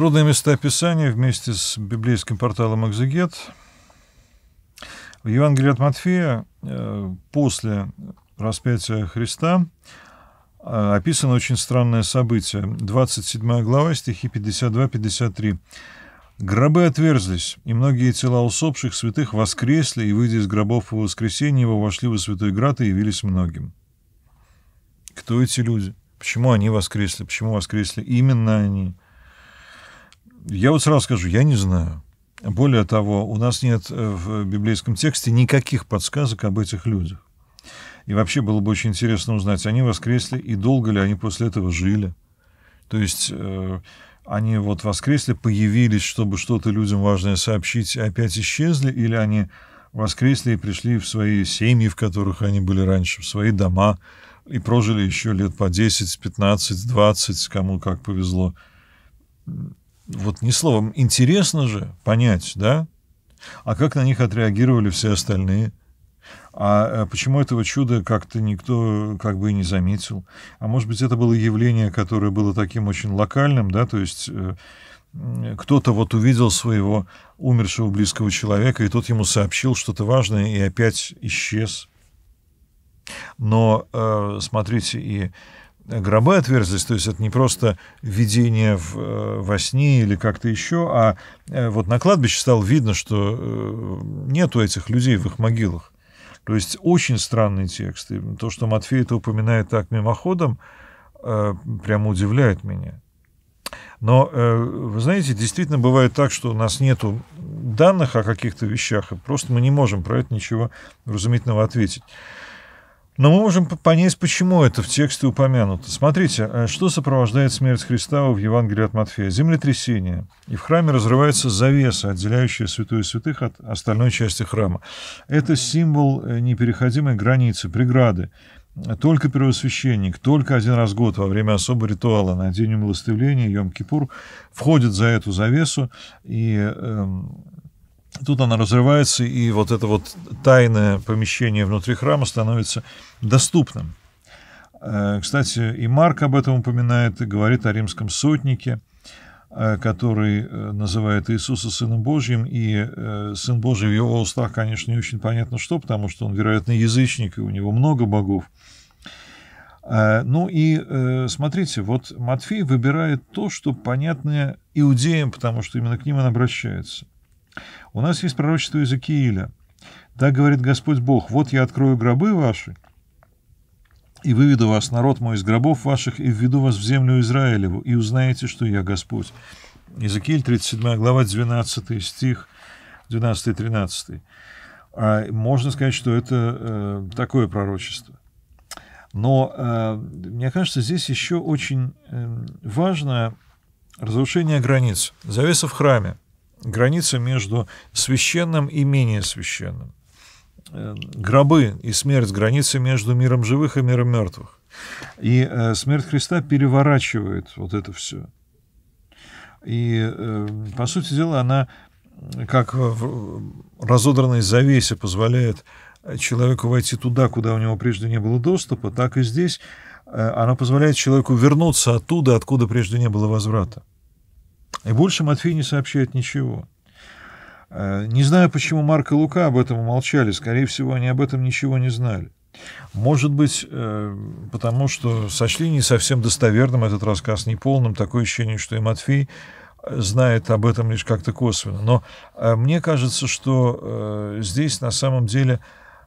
Трудные места Писания вместе с библейским порталом «Экзегет». В Евангелии от Матфея э, после распятия Христа э, описано очень странное событие. 27 глава, стихи 52-53. «Гробы отверзлись, и многие тела усопших святых воскресли, и, выйдя из гробов во воскресенье, его вошли во святой град и явились многим». Кто эти люди? Почему они воскресли? Почему воскресли именно они? Я вот сразу скажу, я не знаю. Более того, у нас нет э, в библейском тексте никаких подсказок об этих людях. И вообще было бы очень интересно узнать, они воскресли и долго ли они после этого жили. То есть э, они вот воскресли, появились, чтобы что-то людям важное сообщить, и опять исчезли, или они воскресли и пришли в свои семьи, в которых они были раньше, в свои дома, и прожили еще лет по 10, 15, 20, кому как повезло вот не словом, интересно же понять, да? А как на них отреагировали все остальные? А э, почему этого чуда как-то никто как бы и не заметил? А может быть, это было явление, которое было таким очень локальным, да, то есть э, кто-то вот увидел своего умершего близкого человека, и тот ему сообщил что-то важное, и опять исчез. Но, э, смотрите, и гробы отверзлись, то есть это не просто видение в, э, во сне или как-то еще, а э, вот на кладбище стало видно, что э, нету этих людей в их могилах. То есть очень странный текст. И то, что Матфей это упоминает так мимоходом, прямо удивляет меня. Но, вы знаете, действительно бывает так, что у нас нету данных о каких-то вещах, и просто мы не можем про это ничего разумительного ответить. Но мы можем понять, почему это в тексте упомянуто. Смотрите, э, что сопровождает смерть Христа в Евангелии от Матфея? Землетрясение. И в храме разрывается завеса, отделяющая святую святых от остальной части храма. Это символ э, непереходимой границы, преграды. Только первосвященник, только один раз в год во время особого ритуала на День умилостивления Йом-Кипур входит за эту завесу и эм, Тут она разрывается, и вот это вот тайное помещение внутри храма становится доступным. Э, кстати, и Марк об этом упоминает и говорит о римском сотнике, э, который э, называет Иисуса Сыном Божьим, и Сын Божий в его устах, конечно, не очень понятно что, потому что он, вероятно, язычник, и у него много богов. Ну и смотрите, вот Матфей выбирает то, что понятно иудеям, потому что именно к ним он обращается – у нас есть пророчество Иезекииля. Так говорит Господь Бог, вот я открою гробы ваши, и выведу вас, народ мой, из гробов ваших, и введу вас в землю Израилеву, и узнаете, что я Господь. Иезекииль, 37 глава, 12 стих, 12-13. А можно сказать, что это э, такое пророчество. Но, э, мне кажется, здесь еще очень эм, важно разрушение границ, завеса в храме граница между священным и менее священным. Э, гробы и смерть — граница между миром живых и миром мертвых. И э, смерть Христа переворачивает вот это все. И, э, по сути дела, она, как в разодранной завесе, позволяет человеку войти туда, куда у него прежде не было доступа, так и здесь она позволяет человеку вернуться оттуда, откуда прежде не было возврата. И больше Матфей не сообщает ничего. Э, не знаю, почему Марк и Лука об этом умолчали. Скорее всего, они об этом ничего не знали. Может быть, э, потому что сочли не совсем достоверным этот рассказ, неполным. Такое ощущение, что и Матфей э, знает об этом лишь как-то косвенно. Но мне кажется, что здесь на самом деле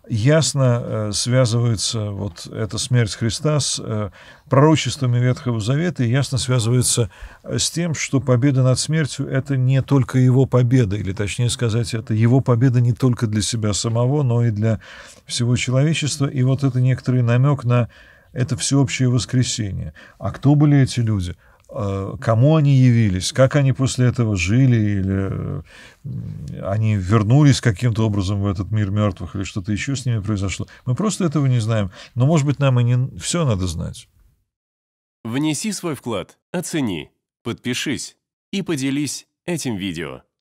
ясно э, связывается вот эта смерть Христа с э, пророчествами Ветхого Завета и ясно связывается э, с тем, что победа над смертью – это не только его победа, или точнее сказать, это его победа не только для себя самого, но и для всего человечества. И вот это некоторый намек на это всеобщее воскресение. А кто были эти люди? Э, кому они явились, как они после этого жили, или э, они вернулись каким-то образом в этот мир мертвых, или что-то еще с ними произошло. Мы просто этого не знаем. Но, может быть, нам и не все надо знать. Внеси свой вклад, оцени, подпишись и поделись этим видео.